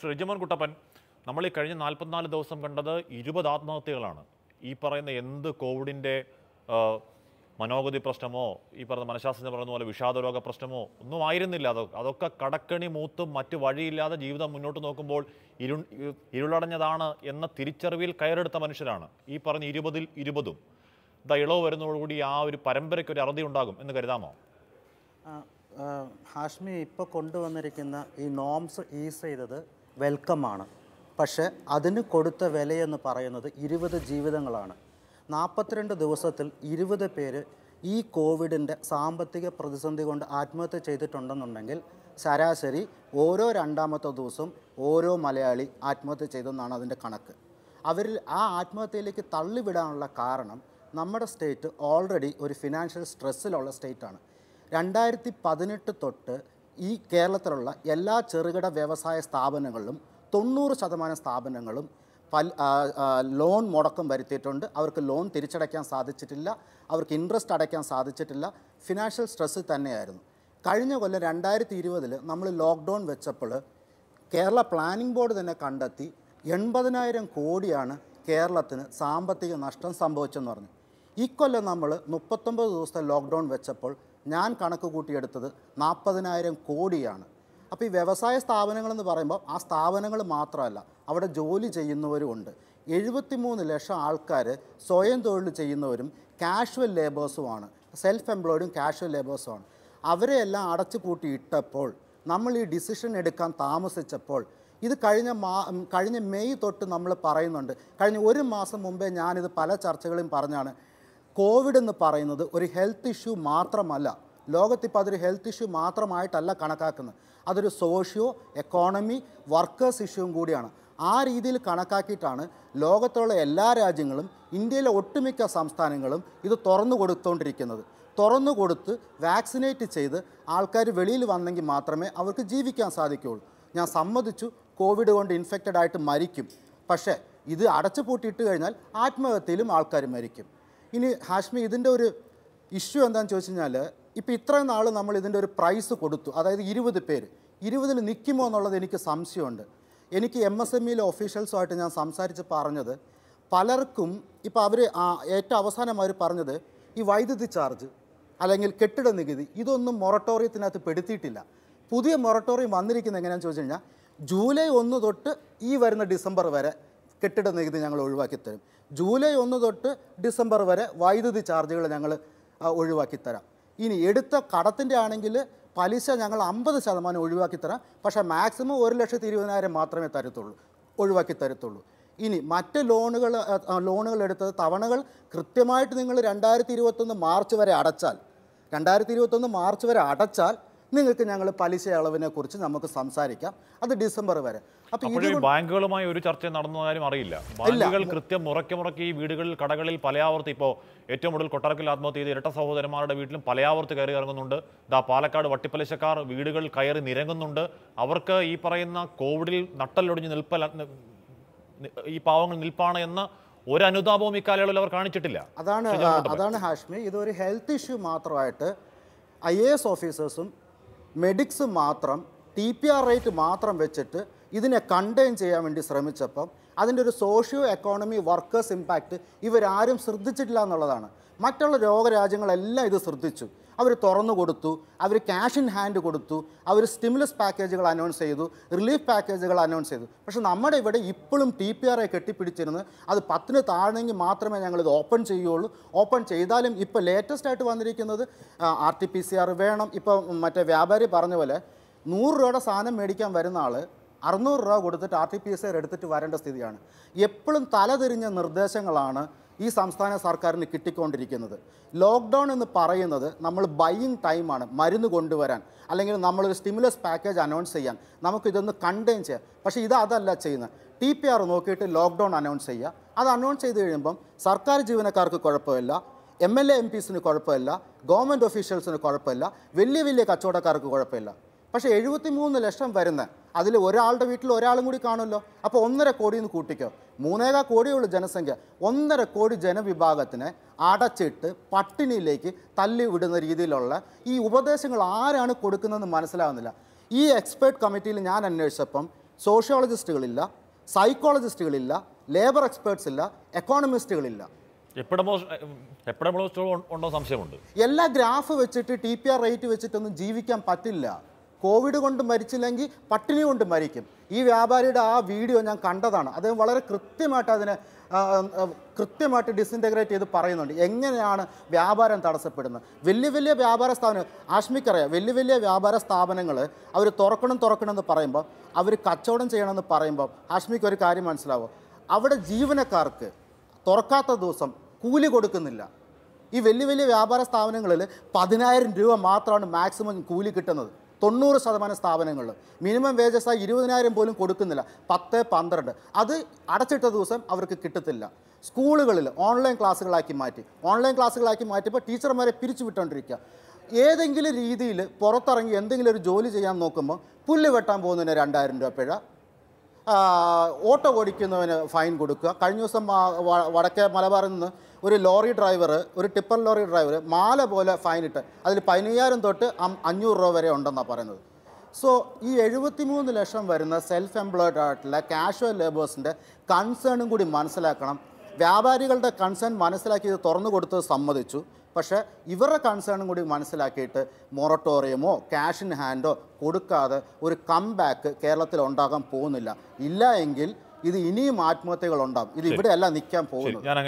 ശ്രീജമോൻ കുട്ടപ്പൻ നമ്മൾ ഈ കഴിഞ്ഞ നാൽപ്പത്തിനാല് ദിവസം കണ്ടത് ഇരുപത് ആത്മഹത്യകളാണ് ഈ പറയുന്ന എന്ത് കോവിഡിൻ്റെ മനോഗതി പ്രശ്നമോ ഈ പറഞ്ഞ മനഃശാസ്ത്രജ്ഞ പറഞ്ഞ പോലെ വിഷാദരോഗ പ്രശ്നമോ ഒന്നും ആയിരുന്നില്ല അതൊക്കെ അതൊക്കെ കടക്കണി മൂത്തും മറ്റു വഴിയില്ലാതെ ജീവിതം മുന്നോട്ട് നോക്കുമ്പോൾ ഇരു ഇരുളടഞ്ഞതാണ് എന്ന തിരിച്ചറിവിൽ കയറെടുത്ത മനുഷ്യരാണ് ഈ പറഞ്ഞ ഇരുപതിൽ ഇരുപതും ഇതാ ഇളവ് വരുന്നതോടുകൂടി ആ ഒരു പരമ്പരയ്ക്ക് ഒരു അറുതി ഉണ്ടാകും എന്ന് കരുതാമോ ഹാഷ്മി ഇപ്പോൾ കൊണ്ടുവന്നിരിക്കുന്ന ഈ നോംസ് ഈസ് ചെയ്തത് ആണ് പക്ഷേ അതിന് കൊടുത്ത വിലയെന്ന് പറയുന്നത് ഇരുപത് ജീവിതങ്ങളാണ് നാൽപ്പത്തിരണ്ട് ദിവസത്തിൽ ഇരുപത് പേര് ഈ കോവിഡിൻ്റെ സാമ്പത്തിക പ്രതിസന്ധി കൊണ്ട് ആത്മഹത്യ ചെയ്തിട്ടുണ്ടെന്നുണ്ടെങ്കിൽ ശരാശരി ഓരോ രണ്ടാമത്തെ ദിവസം ഓരോ മലയാളി ആത്മഹത്യ ചെയ്തെന്നാണ് അതിൻ്റെ കണക്ക് അവരിൽ ആ ആത്മഹത്യയിലേക്ക് തള്ളിവിടാനുള്ള കാരണം നമ്മുടെ സ്റ്റേറ്റ് ഓൾറെഡി ഒരു ഫിനാൻഷ്യൽ സ്ട്രെസ്സിലുള്ള സ്റ്റേറ്റാണ് രണ്ടായിരത്തി പതിനെട്ട് തൊട്ട് ഈ കേരളത്തിലുള്ള എല്ലാ ചെറുകിട വ്യവസായ സ്ഥാപനങ്ങളിലും തൊണ്ണൂറ് ശതമാനം സ്ഥാപനങ്ങളും പൽ ലോൺ മുടക്കം വരുത്തിയിട്ടുണ്ട് അവർക്ക് ലോൺ തിരിച്ചടയ്ക്കാൻ സാധിച്ചിട്ടില്ല അവർക്ക് ഇൻട്രസ്റ്റ് അടയ്ക്കാൻ സാധിച്ചിട്ടില്ല ഫിനാൻഷ്യൽ സ്ട്രെസ് തന്നെയായിരുന്നു കഴിഞ്ഞ കൊല്ലം രണ്ടായിരത്തി ഇരുപതിൽ നമ്മൾ ലോക്ക്ഡൗൺ വെച്ചപ്പോൾ കേരള പ്ലാനിംഗ് ബോർഡ് തന്നെ കണ്ടെത്തി എൺപതിനായിരം കോടിയാണ് കേരളത്തിന് സാമ്പത്തിക നഷ്ടം സംഭവിച്ചെന്ന് പറഞ്ഞു ഇക്കൊല്ലം നമ്മൾ മുപ്പത്തൊമ്പത് ദിവസത്തെ ലോക്ക്ഡൗൺ വെച്ചപ്പോൾ ഞാൻ കണക്ക് കൂട്ടിയെടുത്തത് നാൽപ്പതിനായിരം കോടിയാണ് അപ്പോൾ ഈ വ്യവസായ സ്ഥാപനങ്ങളെന്ന് പറയുമ്പോൾ ആ സ്ഥാപനങ്ങൾ മാത്രമല്ല അവിടെ ജോലി ചെയ്യുന്നവരുമുണ്ട് എഴുപത്തിമൂന്ന് ലക്ഷം ആൾക്കാർ സ്വയം തൊഴിൽ ചെയ്യുന്നവരും കാഷ്വൽ ലേബേഴ്സുമാണ് സെൽഫ് എംപ്ലോയിഡും കാഷ്വൽ ലേബേഴ്സുമാണ് എല്ലാം അടച്ചു ഇട്ടപ്പോൾ നമ്മൾ ഈ ഡിസിഷൻ എടുക്കാൻ താമസിച്ചപ്പോൾ ഇത് കഴിഞ്ഞ മാ കഴിഞ്ഞ മെയ് തൊട്ട് നമ്മൾ പറയുന്നുണ്ട് കഴിഞ്ഞ ഒരു മാസം മുമ്പേ ഞാനിത് പല ചർച്ചകളും പറഞ്ഞാണ് കോവിഡ് എന്ന് പറയുന്നത് ഒരു ഹെൽത്ത് ഇഷ്യൂ മാത്രമല്ല ലോകത്തിപ്പോൾ അതൊരു ഹെൽത്ത് ഇഷ്യൂ മാത്രമായിട്ടല്ല കണക്കാക്കുന്നത് അതൊരു സോഷ്യോ എക്കോണമി വർക്കേഴ്സ് ഇഷ്യൂവും കൂടിയാണ് ആ രീതിയിൽ കണക്കാക്കിയിട്ടാണ് ലോകത്തുള്ള എല്ലാ രാജ്യങ്ങളും ഇന്ത്യയിലെ ഒട്ടുമിക്ക സംസ്ഥാനങ്ങളും ഇത് തുറന്നു കൊടുത്തുകൊണ്ടിരിക്കുന്നത് തുറന്നു കൊടുത്ത് വാക്സിനേറ്റ് ചെയ്ത് ആൾക്കാർ വെളിയിൽ വന്നെങ്കിൽ മാത്രമേ അവർക്ക് ജീവിക്കാൻ സാധിക്കുകയുള്ളൂ ഞാൻ സമ്മതിച്ചു കോവിഡ് കൊണ്ട് ഇൻഫെക്റ്റഡ് ആയിട്ട് മരിക്കും പക്ഷേ ഇത് അടച്ചു പൂട്ടിയിട്ട് കഴിഞ്ഞാൽ ആത്മഹത്യയിലും ആൾക്കാർ മരിക്കും ഇനി ഹാഷ്മി ഇതിൻ്റെ ഒരു ഇഷ്യൂ എന്താണെന്ന് ചോദിച്ചു കഴിഞ്ഞാൽ ഇപ്പോൾ ഇത്രയും നാൾ നമ്മൾ ഇതിൻ്റെ ഒരു പ്രൈസ് കൊടുത്തു അതായത് ഇരുപത് പേര് ഇരുപതിൽ നിൽക്കുമോ എന്നുള്ളത് എനിക്ക് സംശയമുണ്ട് എനിക്ക് എം എസ് എം ഇയിലെ e ഒഫീഷ്യൽസുമായിട്ട് ഞാൻ സംസാരിച്ച് പറഞ്ഞത് പലർക്കും ഇപ്പോൾ അവർ ഏറ്റവും അവസാനം അവർ പറഞ്ഞത് ഈ വൈദ്യുതി ചാർജ് അല്ലെങ്കിൽ കെട്ടിട നികുതി ഇതൊന്നും മൊറട്ടോറിയത്തിനകത്ത് പെടുത്തിയിട്ടില്ല പുതിയ മൊറട്ടോറിയം വന്നിരിക്കുന്നത് എങ്ങനെയാണെന്ന് ചോദിച്ചു കഴിഞ്ഞാൽ ജൂലൈ ഒന്ന് തൊട്ട് ഈ വരുന്ന ഡിസംബർ വരെ കെട്ടിട നികുതി ഞങ്ങൾ ഒഴിവാക്കി തരും ജൂലൈ ഒന്ന് തൊട്ട് ഡിസംബർ വരെ വൈദ്യുതി ചാർജുകൾ ഞങ്ങൾ ഒഴിവാക്കി തരാം ഇനി എടുത്ത കടത്തിൻ്റെ ആണെങ്കിൽ പലിശ ഞങ്ങൾ അമ്പത് ശതമാനം ഒഴിവാക്കി തരാം പക്ഷേ മാക്സിമം ഒരു ലക്ഷത്തി ഇരുപതിനായിരം മാത്രമേ തരത്തുള്ളൂ ഒഴിവാക്കി തരത്തുള്ളൂ ഇനി മറ്റ് ലോണുകൾ ലോണുകൾ എടുത്തത് തവണകൾ കൃത്യമായിട്ട് നിങ്ങൾ രണ്ടായിരത്തി ഇരുപത്തൊന്ന് മാർച്ച് വരെ അടച്ചാൽ രണ്ടായിരത്തി ഇരുപത്തൊന്ന് മാർച്ച് വരെ അടച്ചാൽ നിങ്ങൾക്ക് ഞങ്ങൾ പലിശ അളവിനെ കുറിച്ച് നമുക്ക് സംസാരിക്കാം അത് ഡിസംബർ വരെ അപ്പോൾ ബാങ്കുകളുമായി ഒരു ചർച്ച നടന്ന കാര്യം അറിയില്ല ബാങ്കുകൾ കൃത്യം മുറക്കി മുറക്കി ഈ വീടുകളിൽ കടകളിൽ പലയാവർത്തി ഇപ്പോൾ ഏറ്റവും കൂടുതൽ കൊട്ടാരക്കിൽ ആത്മഹത്യ ചെയ്ത് ഇരട്ട സഹോദരന്മാരുടെ വീട്ടിലും പലയാവർത്തി കയറി ഇറങ്ങുന്നുണ്ട് ദാ പാലക്കാട് വട്ടിപ്പലിശക്കാർ വീടുകൾ കയറി നിരങ്ങുന്നുണ്ട് അവർക്ക് ഈ പറയുന്ന കോവിഡിൽ നട്ടലൊടിഞ്ഞ് നിൽപ്പ ഈ പാവങ്ങൾ നിൽപ്പാണ് എന്ന ഒരു അനുതാപവും ഇക്കാലയളവിൽ അവർ കാണിച്ചിട്ടില്ല അതാണ് അതാണ് ഹാഷ്മി ഇതൊരു ഹെൽത്ത് ഇഷ്യൂ മാത്രമായിട്ട് ഐ എ എസ് ഓഫീസേഴ്സും മെഡിക്സ് മാത്രം ടി പി ആർ റേറ്റ് മാത്രം വെച്ചിട്ട് ഇതിനെ കണ്ടെയ്ൻ ചെയ്യാൻ വേണ്ടി ശ്രമിച്ചപ്പം അതിൻ്റെ ഒരു സോഷ്യോ എക്കോണമി വർക്കേഴ്സ് ഇമ്പാക്റ്റ് ഇവരാരും ശ്രദ്ധിച്ചിട്ടില്ല എന്നുള്ളതാണ് മറ്റുള്ള രോഗരാജ്യങ്ങളെല്ലാം ഇത് ശ്രദ്ധിച്ചു അവർ തുറന്നു കൊടുത്തു അവർ ക്യാഷ് ഇൻ ഹാൻഡ് കൊടുത്തു അവർ സ്റ്റിമുലസ് പാക്കേജുകൾ അനൗൺസ് ചെയ്തു റിലീഫ് പാക്കേജുകൾ അനൗൺസ് ചെയ്തു പക്ഷേ നമ്മുടെ ഇവിടെ ഇപ്പോഴും ടി പി ആർ കെട്ടിപ്പിടിച്ചിരുന്ന് അത് പത്തിന് താഴെങ്കിൽ മാത്രമേ ഞങ്ങളിത് ഓപ്പൺ ചെയ്യുള്ളൂ ഓപ്പൺ ചെയ്താലും ഇപ്പോൾ ലേറ്റസ്റ്റ് ആയിട്ട് വന്നിരിക്കുന്നത് R T P C R വേണം ഇപ്പം മറ്റേ വ്യാപാരി പറഞ്ഞ പോലെ നൂറ് രൂപയുടെ സാധനം മേടിക്കാൻ വരുന്ന ആൾ അറുന്നൂറ് രൂപ കൊടുത്തിട്ട് R T P S R എടുത്തിട്ട് വരേണ്ട സ്ഥിതിയാണ് എപ്പോഴും തലതിരിഞ്ഞ നിർദ്ദേശങ്ങളാണ് ഈ സംസ്ഥാന സർക്കാരിന് കിട്ടിക്കൊണ്ടിരിക്കുന്നത് ലോക്ക്ഡൗൺ എന്ന് പറയുന്നത് നമ്മൾ ബൈയിങ് ടൈമാണ് മരുന്ന് കൊണ്ടുവരാൻ അല്ലെങ്കിൽ നമ്മളൊരു സ്റ്റിമുലസ് പാക്കേജ് അനൗൺസ് ചെയ്യാൻ നമുക്കിതൊന്ന് കണ്ടെയ്ൻ ചെയ്യാം പക്ഷേ ഇത് അതല്ല ചെയ്യുന്നത് ടി പി ആർ നോക്കിയിട്ട് ലോക്ക്ഡൗൺ അനൗൺസ് ചെയ്യുക അത് അനൗൺസ് ചെയ്ത് കഴിയുമ്പം സർക്കാർ ജീവനക്കാർക്ക് കുഴപ്പമില്ല എം എൽ എ എം പിസിന് കുഴപ്പമില്ല ഗവൺമെൻറ് ഒഫീഷ്യൽസിന് കുഴപ്പമില്ല വലിയ വലിയ കച്ചവടക്കാർക്ക് കുഴപ്പമില്ല പക്ഷേ എഴുപത്തി മൂന്ന് ലക്ഷം വരുന്ന അതിൽ ഒരാളുടെ വീട്ടിൽ ഒരാളും കൂടി കാണുമല്ലോ അപ്പോൾ ഒന്നര കോടിയിൽ നിന്ന് കൂട്ടിക്കോ മൂന്നേകാൽ കോടിയുള്ള ജനസംഖ്യ ഒന്നര കോടി ജനവിഭാഗത്തിനെ അടച്ചിട്ട് പട്ടിണിയിലേക്ക് തല്ലി വിടുന്ന രീതിയിലുള്ള ഈ ഉപദേശങ്ങൾ ആരാണ് കൊടുക്കുന്നതെന്ന് മനസ്സിലാകുന്നില്ല ഈ എക്സ്പേർട്ട് കമ്മിറ്റിയിൽ ഞാൻ അന്വേഷിച്ചപ്പം സോഷ്യോളജിസ്റ്റുകളില്ല സൈക്കോളജിസ്റ്റുകളില്ല ലേബർ എക്സ്പേർട്സ് ഇല്ല എക്കോണമിസ്റ്റുകളില്ല ഉണ്ടോ സംശയമുണ്ട് എല്ലാ ഗ്രാഫ് വെച്ചിട്ട് ടി പി ആർ റേറ്റ് വെച്ചിട്ടൊന്നും ജീവിക്കാൻ പറ്റില്ല കോവിഡ് കൊണ്ട് മരിച്ചില്ലെങ്കിൽ പട്ടിണി കൊണ്ട് മരിക്കും ഈ വ്യാപാരിയുടെ ആ വീഡിയോ ഞാൻ കണ്ടതാണ് അദ്ദേഹം വളരെ കൃത്യമായിട്ട് അതിനെ കൃത്യമായിട്ട് ഡിസിൻറ്റഗ്രേറ്റ് ചെയ്ത് പറയുന്നുണ്ട് എങ്ങനെയാണ് വ്യാപാരം തടസ്സപ്പെടുന്നത് വലിയ വലിയ വ്യാപാര സ്ഥാപനം ആഷ്മിക്കറിയാം വലിയ വലിയ വ്യാപാര സ്ഥാപനങ്ങൾ അവർ തുറക്കണം തുറക്കണം എന്ന് പറയുമ്പോൾ അവർ കച്ചവടം ചെയ്യണമെന്ന് പറയുമ്പോൾ ആഷ്മിക്ക് ഒരു കാര്യം മനസ്സിലാവും അവിടെ ജീവനക്കാർക്ക് തുറക്കാത്ത ദിവസം കൂലി കൊടുക്കുന്നില്ല ഈ വലിയ വലിയ വ്യാപാര സ്ഥാപനങ്ങളിൽ പതിനായിരം രൂപ മാത്രമാണ് മാക്സിമം കൂലി കിട്ടുന്നത് തൊണ്ണൂറ് ശതമാനം സ്ഥാപനങ്ങളിൽ മിനിമം വേജസ് ആയി ഇരുപതിനായിരം പോലും കൊടുക്കുന്നില്ല പത്ത് പന്ത്രണ്ട് അത് അടച്ചിട്ട ദിവസം അവർക്ക് കിട്ടത്തില്ല സ്കൂളുകളിൽ ഓൺലൈൻ ക്ലാസ്സുകളാക്കി മാറ്റി ഓൺലൈൻ ക്ലാസ്സുകളാക്കി മാറ്റിയപ്പോൾ ടീച്ചർമാരെ വിട്ടുകൊണ്ടിരിക്കുക ഏതെങ്കിലും രീതിയിൽ പുറത്തിറങ്ങി എന്തെങ്കിലും ഒരു ജോലി ചെയ്യാൻ നോക്കുമ്പോൾ പുല്ല് വെട്ടാൻ പോകുന്നതിന് രണ്ടായിരം രൂപ പിഴ ഓട്ടോ ഓടിക്കുന്നവന് ഫൈൻ കൊടുക്കുക കഴിഞ്ഞ ദിവസം വടക്കേ മലബാറിൽ നിന്ന് ഒരു ലോറി ഡ്രൈവർ ഒരു ടിപ്പർ ലോറി ഡ്രൈവർ മാല പോലെ ഫൈനിട്ട് അതിൽ പതിനയ്യായിരം തൊട്ട് അഞ്ഞൂറ് രൂപ വരെ ഉണ്ടെന്നാണ് പറയുന്നത് സോ ഈ മൂന്ന് ലക്ഷം വരുന്ന സെൽഫ് എംപ്ലോയ്ഡ് ആയിട്ടുള്ള കാഷ്വൽ ലേബേഴ്സിൻ്റെ കൺസേണും കൂടി മനസ്സിലാക്കണം വ്യാപാരികളുടെ കൺസേൺ മനസ്സിലാക്കി ഇത് തുറന്നു കൊടുത്ത് സമ്മതിച്ചു പക്ഷേ ഇവരുടെ കൺസേണും കൂടി മനസ്സിലാക്കിയിട്ട് മൊറട്ടോറിയമോ ക്യാഷ് ഇൻ ഹാൻഡോ കൊടുക്കാതെ ഒരു കംബാക്ക് കേരളത്തിൽ ഉണ്ടാകാൻ പോകുന്നില്ല ഇല്ല എങ്കിൽ ഇത് ഇനിയും ആത്മഹത്യകൾ ഉണ്ടാകും ഇത് ഇവിടെയല്ല നിൽക്കാൻ പോകുന്നു